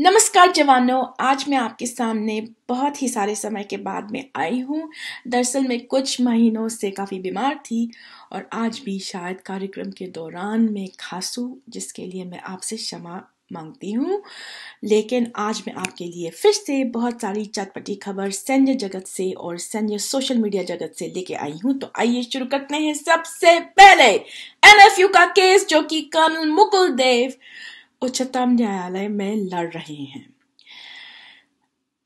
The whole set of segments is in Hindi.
नमस्कार जवानों आज मैं आपके सामने बहुत ही सारे समय के बाद में आई हूँ दरअसल मैं कुछ महीनों से काफ़ी बीमार थी और आज भी शायद कार्यक्रम के दौरान मैं खासू जिसके लिए मैं आपसे क्षमा मांगती हूँ लेकिन आज मैं आपके लिए फिर से बहुत सारी चटपटी खबर सैन्य जगत से और सैन्य सोशल मीडिया जगत से लेके आई हूँ तो आइए शुरू करते हैं सबसे पहले एनएफयू का केस जो कि कर्नल मुकुल देव उच्चतम न्यायालय में लड़ रहे हैं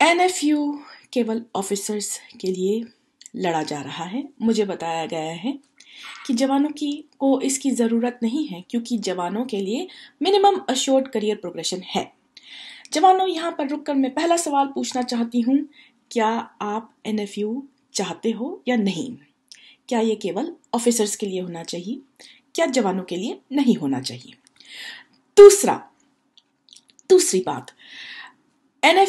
एनएफयू केवल ऑफिसर्स के लिए लड़ा जा रहा है मुझे बताया गया है कि जवानों की को इसकी ज़रूरत नहीं है क्योंकि जवानों के लिए मिनिमम अश्योर्ड करियर प्रोग्रेशन है जवानों यहाँ पर रुककर मैं पहला सवाल पूछना चाहती हूँ क्या आप एन चाहते हो या नहीं क्या ये केवल ऑफिसर्स के लिए होना चाहिए क्या जवानों के लिए नहीं होना चाहिए दूसरा दूसरी बात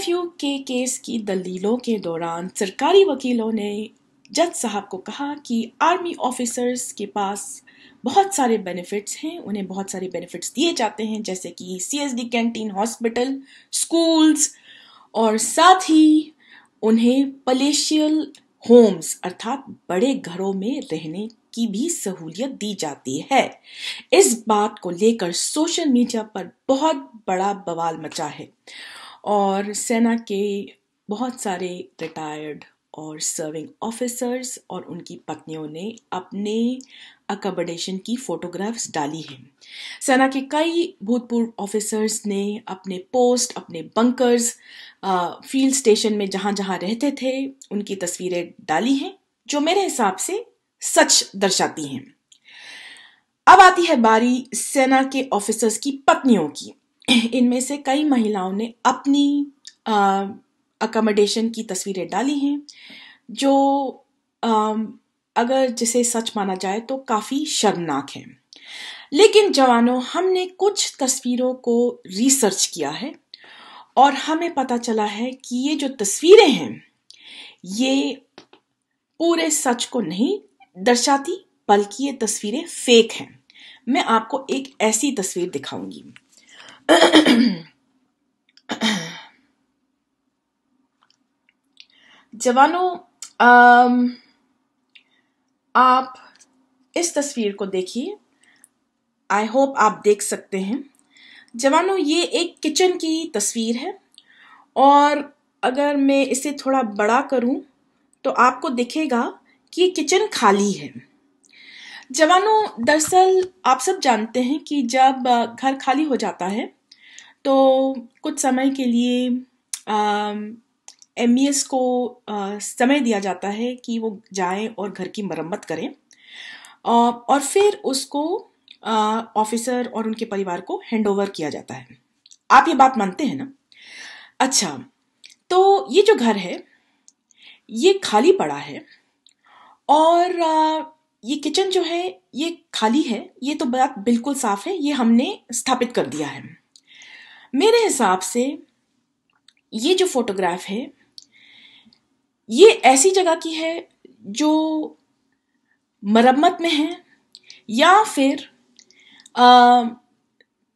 यू के केस की दलीलों के दौरान सरकारी वकीलों ने जज साहब को कहा कि आर्मी ऑफिसर्स के पास बहुत सारे बेनिफिट्स हैं उन्हें बहुत सारे बेनिफिट्स दिए जाते हैं जैसे कि सीएसडी कैंटीन हॉस्पिटल स्कूल्स और साथ ही उन्हें पलेशियल होम्स अर्थात बड़े घरों में रहने की भी सहूलियत दी जाती है इस बात को लेकर सोशल मीडिया पर बहुत बड़ा बवाल मचा है और सेना के बहुत सारे रिटायर्ड और सर्विंग ऑफिसर्स और उनकी पत्नियों ने अपने अकोमोडेशन की फोटोग्राफ्स डाली हैं सेना के कई भूतपूर्व ऑफिसर्स ने अपने पोस्ट अपने बंकर्स फील्ड स्टेशन में जहाँ जहाँ रहते थे उनकी तस्वीरें डाली हैं जो मेरे हिसाब से सच दर्शाती हैं अब आती है बारी सेना के ऑफिसर्स की पत्नियों की इनमें से कई महिलाओं ने अपनी अकोमोडेशन की तस्वीरें डाली हैं जो अगर जिसे सच माना जाए तो काफ़ी शर्मनाक है लेकिन जवानों हमने कुछ तस्वीरों को रिसर्च किया है और हमें पता चला है कि ये जो तस्वीरें हैं ये पूरे सच को नहीं दर्शाती बल्कि ये तस्वीरें फेक हैं मैं आपको एक ऐसी तस्वीर दिखाऊंगी जवानों आप इस तस्वीर को देखिए आई होप आप देख सकते हैं जवानों ये एक किचन की तस्वीर है और अगर मैं इसे थोड़ा बड़ा करूं तो आपको दिखेगा कि किचन खाली है जवानों दरअसल आप सब जानते हैं कि जब घर खाली हो जाता है तो कुछ समय के लिए एम e को आ, समय दिया जाता है कि वो जाएं और घर की मरम्मत करें आ, और फिर उसको ऑफिसर और उनके परिवार को हैंड ओवर किया जाता है आप ये बात मानते हैं ना अच्छा तो ये जो घर है ये खाली पड़ा है और आ, ये किचन जो है ये खाली है ये तो बात बिल्कुल साफ है ये हमने स्थापित कर दिया है मेरे हिसाब से ये जो फोटोग्राफ है ये ऐसी जगह की है जो मरम्मत में है या फिर आ,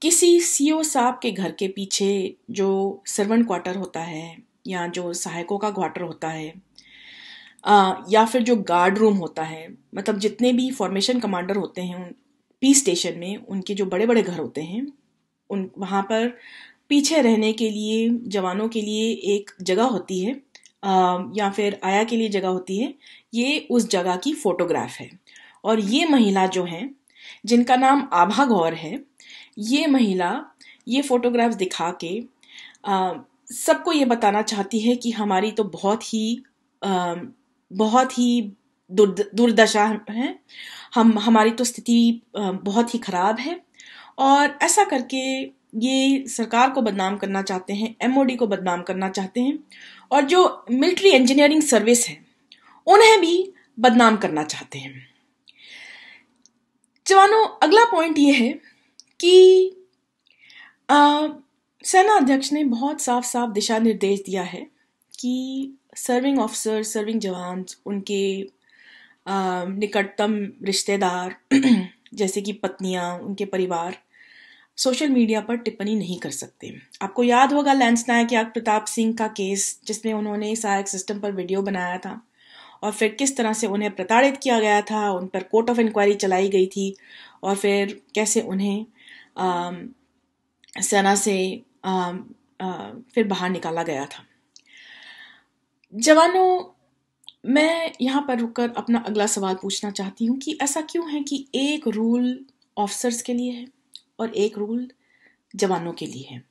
किसी ओ e साहब के घर के पीछे जो सर्वेंट क्वार्टर होता है या जो सहायकों का क्वार्टर होता है आ, या फिर जो गार्ड रूम होता है मतलब जितने भी फॉर्मेशन कमांडर होते हैं उन पी स्टेशन में उनके जो बड़े बड़े घर होते हैं उन वहाँ पर पीछे रहने के लिए जवानों के लिए एक जगह होती है या फिर आया के लिए जगह होती है ये उस जगह की फोटोग्राफ है और ये महिला जो हैं जिनका नाम आभा गौर है ये महिला ये फोटोग्राफ्स दिखा के सबको ये बताना चाहती है कि हमारी तो बहुत ही आ, बहुत ही दुर्द दुर्दशा है हम हमारी तो स्थिति बहुत ही ख़राब है और ऐसा करके ये सरकार को बदनाम करना चाहते हैं एमओडी को बदनाम करना चाहते हैं और जो मिलिट्री इंजीनियरिंग सर्विस है उन्हें भी बदनाम करना चाहते हैं जवानों अगला पॉइंट ये है कि सेना अध्यक्ष ने बहुत साफ साफ दिशा निर्देश दिया है कि सर्विंग ऑफिसर सर्विंग जवान उनके निकटतम रिश्तेदार जैसे कि पत्नियां उनके परिवार सोशल मीडिया पर टिप्पणी नहीं कर सकते आपको याद होगा लेंस नायक याग प्रताप सिंह का केस जिसमें उन्होंने सहायक सिस्टम पर वीडियो बनाया था और फिर किस तरह से उन्हें प्रताड़ित किया गया था उन पर कोर्ट ऑफ इंक्वायरी चलाई गई थी और फिर कैसे उन्हें आ, सेना से आ, आ, फिर बाहर निकाला गया था जवानों मैं यहाँ पर रुककर अपना अगला सवाल पूछना चाहती हूँ कि ऐसा क्यों है कि एक रूल ऑफिसर्स के लिए है और एक रूल जवानों के लिए है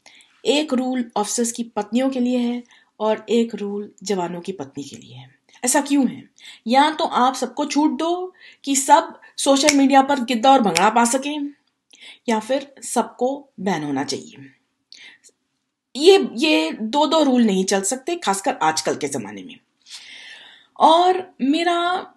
एक रूल ऑफिसर्स की पत्नियों के लिए है और एक रूल जवानों की पत्नी के लिए है ऐसा क्यों है या तो आप सबको छूट दो कि सब सोशल मीडिया पर गिद्दा और भंगड़ा पा सकें या फिर सबको बैन होना चाहिए ये ये दो दो रूल नहीं चल सकते खासकर आजकल के ज़माने में और मेरा